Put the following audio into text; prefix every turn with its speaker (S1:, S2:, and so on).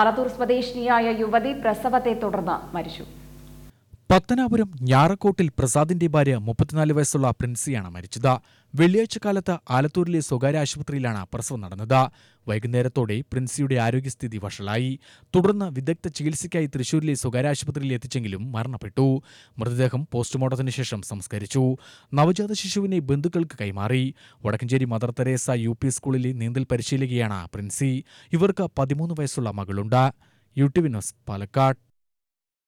S1: അറത്തൂർ സ്വദേശിനിയായ യുവതി പ്രസവത്തെ തുടർന്ന് മരിച്ചു
S2: പത്തനാപുരം ഞാറക്കോട്ടിൽ പ്രസാദിന്റെ ഭാര്യ മുപ്പത്തിനാല് വയസ്സുള്ള പ്രിൻസിയാണ് മരിച്ചത് വെള്ളിയാഴ്ച കാലത്ത് ആലത്തൂരിലെ സ്വകാര്യ ആശുപത്രിയിലാണ് പ്രസവം നടന്നത് വൈകുന്നേരത്തോടെ പ്രിൻസിയുടെ ആരോഗ്യസ്ഥിതി വഷളായി തുടർന്ന് വിദഗ്ധ ചികിത്സയ്ക്കായി തൃശൂരിലെ സ്വകാര്യ ആശുപത്രിയിൽ എത്തിച്ചെങ്കിലും മരണപ്പെട്ടു മൃതദേഹം പോസ്റ്റ്മോർട്ടത്തിന് ശേഷം സംസ്കരിച്ചു നവജാത ശിശുവിനെ ബന്ധുക്കൾക്ക് കൈമാറി Vadakkanchery Mother Teresa U P സ്കൂളിലെ നീന്തൽ പരിശീലകയാണ് പ്രിൻസി ഇവർക്ക് പതിമൂന്ന് വയസ്സുള്ള മകളുണ്ട് യു ടി വിനോസ് പാലക്കാട്